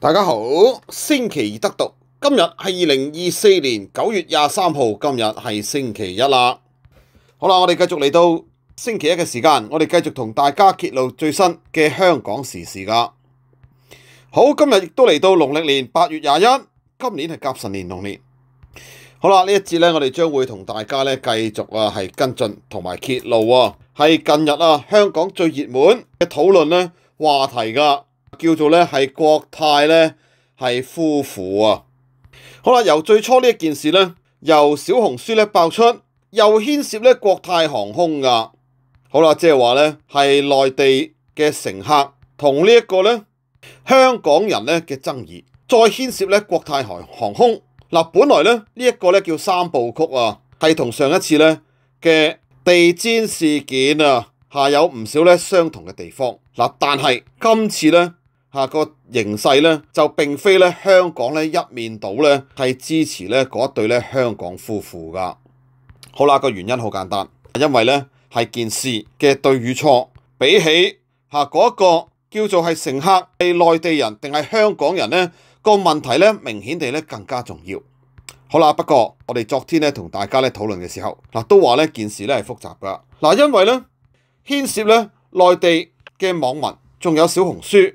大家好，星期二得读，今日系二零二四年九月廿三号，今日系星期一啦。好啦，我哋继续嚟到星期一嘅时间，我哋继续同大家揭露最新嘅香港时事噶。好，今日亦都嚟到农历年八月廿一，今年系甲辰年龙年。好啦，呢一节咧，我哋将会同大家咧继续啊系跟进同埋揭露啊，系近日啊香港最热门嘅讨论咧话题噶。叫做咧系国泰咧系夫妇啊，好啦，由最初呢一件事咧，由小红书咧爆出，又牵涉咧国泰航空噶，好啦，即系话咧系内地嘅乘客同呢一个咧香港人咧嘅争议，再牵涉咧国泰航航空嗱，本来咧呢一个咧叫三部曲啊，系同上一次咧嘅地毡事件啊，下有唔少咧相同嘅地方嗱，但系今次咧。嚇個形勢咧，就並非咧香港咧一面倒咧係支持咧嗰對咧香港夫婦㗎。好啦，個原因好簡單，因為咧係件事嘅對與錯，比起嚇嗰一個叫做係乘客係內地人定係香港人咧個問題咧，明顯地咧更加重要。好啦，不過我哋昨天咧同大家咧討論嘅時候，嗱都話咧件事咧係複雜㗎。嗱，因為咧牽涉咧內地嘅網民，仲有小紅書。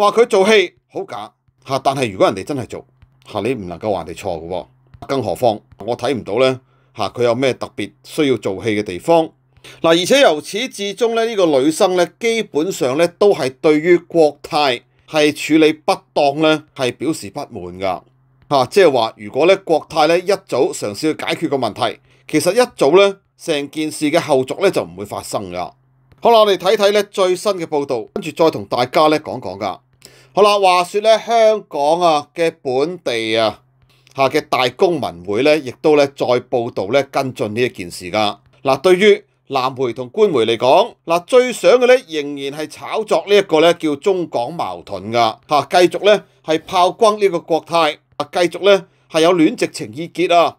話佢做戲好假吓，但係如果人哋真係做吓，你唔能夠話人哋錯嘅喎。更何況我睇唔到咧吓，佢有咩特別需要做戲嘅地方嗱。而且由始至終咧，呢個女生咧基本上咧都係對於國泰係處理不當咧係表示不滿噶吓。即係話如果咧國泰咧一早嘗試去解決個問題，其實一早咧成件事嘅後續咧就唔會發生噶。好啦，我哋睇睇咧最新嘅報導，跟住再同大家咧講講噶。好啦，話說咧，香港啊嘅本地啊嚇嘅大公民會咧，亦都咧再報道咧跟進呢一件事噶。嗱，對於藍媒同官媒嚟講，嗱最想嘅咧仍然係炒作呢一個咧叫中港矛盾噶嚇，繼續咧係炮轟呢個國泰啊，繼續咧係有亂直情意結啊。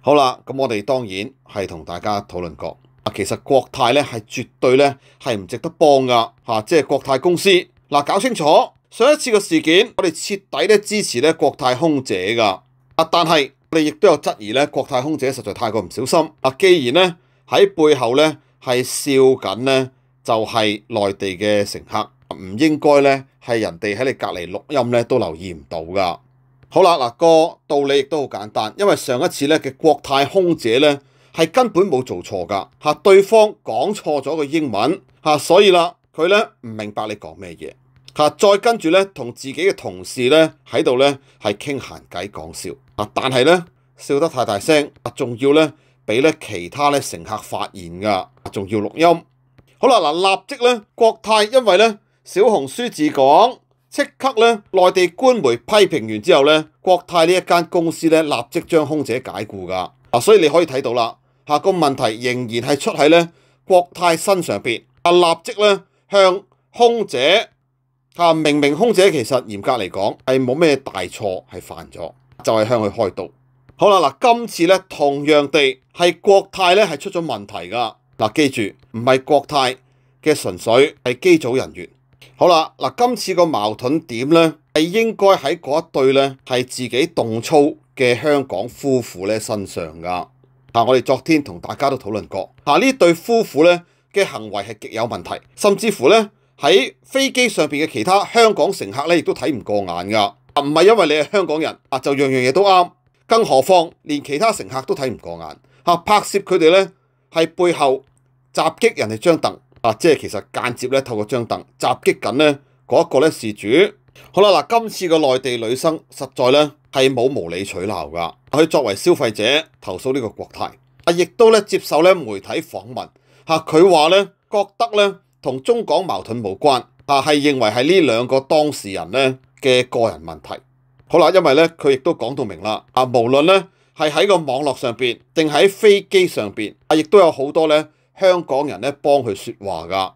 好啦，咁我哋當然係同大家討論過啊，其實國泰咧係絕對咧係唔值得幫噶嚇，即係國泰公司嗱搞清楚。上一次嘅事件，我哋徹底咧支持咧國泰空姐噶啊，但係我哋亦都有質疑咧，國泰空姐實在太過唔小心啊。既然咧喺背後咧係笑緊咧，就係內地嘅乘客唔應該咧係人哋喺你隔離錄音咧都留意唔到噶。好啦嗱，個道理亦都好簡單，因為上一次咧嘅國泰空姐咧係根本冇做錯噶吓對方講錯咗個英文吓所以啦佢咧唔明白你講咩嘢。嚇！再跟住咧，同自己嘅同事咧喺度咧係傾閒偈講笑啊！但係咧笑得太大聲啊，仲要咧俾咧其他咧乘客發現㗎，仲要錄音。好啦，嗱立即咧國泰，因為咧小紅書自講即刻咧內地官媒批評完之後咧，國泰呢一間公司咧立即將空姐解雇㗎啊！所以你可以睇到啦，下個問題仍然係出喺咧國泰身上邊啊！立即咧向空姐。啊！明明空姐其實嚴格嚟講係冇咩大錯係犯咗，就係向佢開刀。好啦，嗱，今次咧同樣地係國泰咧係出咗問題㗎。嗱，記住唔係國泰嘅純粹係機組人員。好啦，嗱，今次個矛盾點咧係應該喺嗰一對咧係自己動粗嘅香港夫婦咧身上㗎。但我哋昨天同大家都討論過，嗱呢對夫婦咧嘅行為係極有問題，甚至乎咧。喺飛機上面嘅其他香港乘客咧，亦都睇唔過眼噶。啊，唔係因為你係香港人，啊就樣樣嘢都啱。更何況連其他乘客都睇唔過眼。拍攝佢哋咧係背後襲擊人哋張凳。啊，即係其實間接咧透過張凳襲擊緊咧嗰一個咧事主。好啦，嗱，今次嘅內地女生實在咧係冇無理取鬧噶。佢作為消費者投訴呢個國泰，啊，亦都咧接受咧媒體訪問。佢話咧覺得咧。同中港矛盾无關，啊係認為係呢兩個當事人咧嘅個人問題。好啦，因為咧佢亦都講到明啦，啊無論咧係喺個網絡上边定喺飛機上边，啊亦都有好多咧香港人咧幫佢说話噶。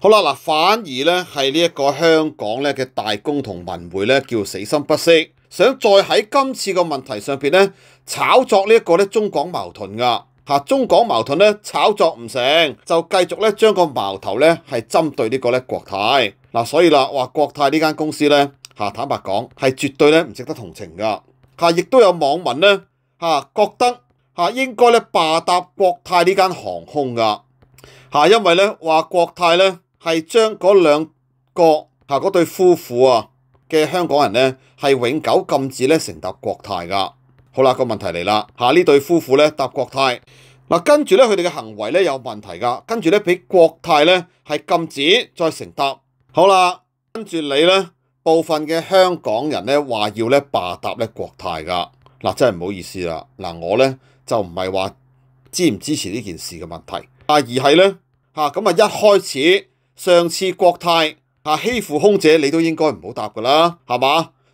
好啦，嗱反而咧係呢一個香港咧嘅大公同文會咧叫死心不息，想再喺今次個問題上边咧炒作呢一個咧中港矛盾噶。嚇中港矛盾咧炒作唔成就繼續咧將個矛頭咧係針對呢個咧國泰嗱所以啦話國泰呢間公司咧嚇坦白講係絕對咧唔值得同情㗎嚇亦都有網民咧嚇覺得嚇應該咧霸達國泰呢間航空㗎嚇因為咧話國泰咧係將嗰兩個嚇嗰對夫婦啊嘅香港人咧係永久禁止咧承搭國泰㗎。好啦，個問題嚟啦，嚇呢對夫婦咧搭國泰，嗱跟住咧佢哋嘅行為咧有問題㗎，跟住咧俾國泰咧係禁止再承搭。好啦，跟住你咧部分嘅香港人咧話要咧霸搭咧國泰㗎，嗱真係唔好意思啦，嗱我咧就唔係話支唔支持呢件事嘅問題，啊而係咧吓咁啊一開始上次國泰嚇欺負空姐，你都應該唔好搭㗎啦，係嘛？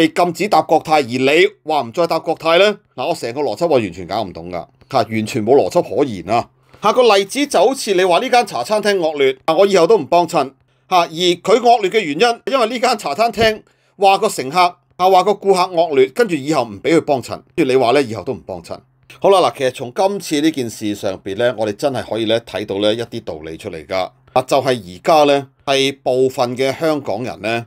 被禁止搭國泰，而你話唔再搭國泰呢？嗱，我成個邏輯我完全搞唔懂㗎，吓完全冇邏輯可言啊！下個例子就好似你話呢間茶餐廳惡劣，我以後都唔幫襯吓，而佢惡劣嘅原因因為呢間茶餐廳話個乘客啊話個顧客惡劣，跟住以後唔俾佢幫襯，跟住你話咧以後都唔幫襯。好啦，嗱，其實從今次呢件事上边咧，我哋真係可以咧睇到咧一啲道理出嚟㗎，啊，就係而家咧係部分嘅香港人咧。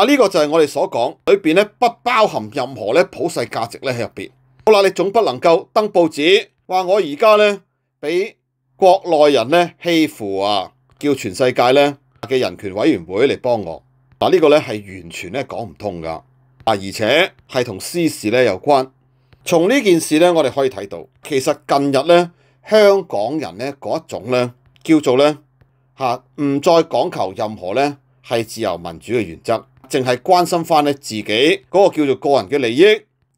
嗱，呢個就係我哋所講，裏边咧不包含任何咧普世價值咧喺入边。好啦，你總不能夠登報紙話我而家咧俾國內人咧欺負啊，叫全世界咧嘅人權委員會嚟幫我。嗱，呢個咧係完全咧講唔通㗎。啊，而且係同私事咧有關。從呢件事咧，我哋可以睇到，其實近日咧香港人咧嗰一種咧叫做咧吓，唔再講求任何咧係自由民主嘅原則。淨係關心翻咧自己嗰個叫做個人嘅利益，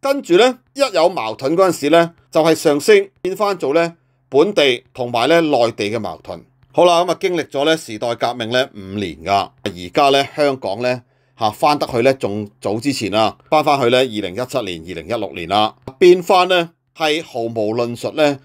跟住呢，一有矛盾嗰陣時呢，就係上升變翻做呢本地同埋呢內地嘅矛盾。好啦，咁啊經歷咗呢時代革命呢五年㗎，而家呢香港呢。吓翻得去呢，仲早之前啦，翻翻去呢，二零一七年、二零一六年啦，變翻呢，係毫無論述呢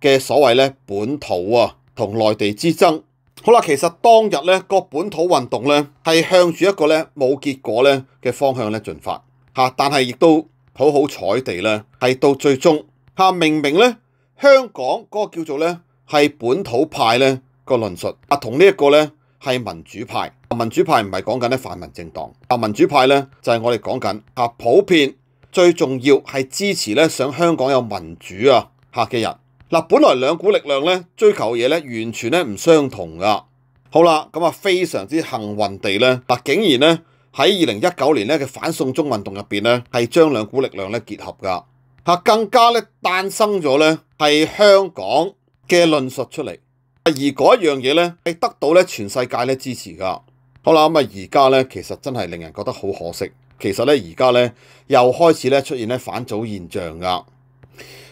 嘅所謂呢本土啊同內地之爭。好啦，其實當日咧個本土運動咧係向住一個咧冇結果咧嘅方向咧進發嚇，但係亦都好好彩地咧係到最終嚇明明咧香港嗰個叫做咧係本土派咧個論述啊，同呢一個咧係民主派，民主派唔係講緊咧泛民政黨啊，民主派咧就係我哋講緊嚇普遍最重要係支持咧想香港有民主啊嚇嘅人。嗱，本來兩股力量咧追求嘢咧，完全咧唔相同噶。好啦，咁啊非常之幸運地咧，嗱竟然咧喺二零一九年咧嘅反送中運動入边咧，系將兩股力量咧結合噶吓更加咧誕生咗咧係香港嘅論述出嚟。而嗰一樣嘢咧係得到咧全世界咧支持噶。好啦，咁啊而家咧其實真係令人覺得好可惜。其實咧而家咧又開始咧出現咧反祖現象噶。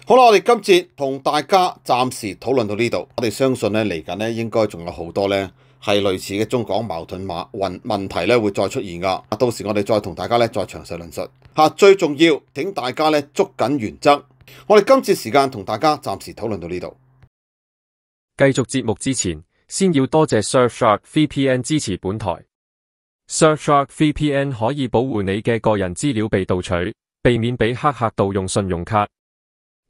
好啦，我哋今节同大家暂时讨论到呢度，我哋相信咧嚟紧咧应该仲有好多咧系类似嘅中港矛盾马问问题咧会再出现噶，到时我哋再同大家咧再详细论述。吓，最重要，请大家咧捉紧原则。我哋今节时间同大家暂时讨论到呢度。继续节目之前，先要多谢 Surfshark VPN 支持本台。Surfshark VPN 可以保护你嘅个人资料被盗取，避免俾黑客盗用信用卡。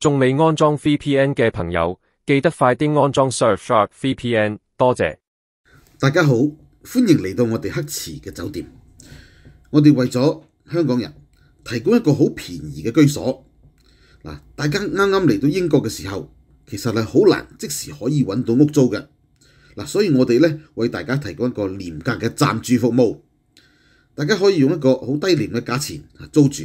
仲未安装 VPN 嘅朋友，记得快啲安装 Surfshark VPN，多谢。大家好，欢迎嚟到我哋黑池嘅酒店。我哋为咗香港人提供一个好便宜嘅居所。嗱，大家啱啱嚟到英国嘅时候，其实系好难即时可以揾到屋租嘅。嗱，所以我哋咧为大家提供一个廉价嘅暂住服务，大家可以用一个好低廉嘅价钱租住。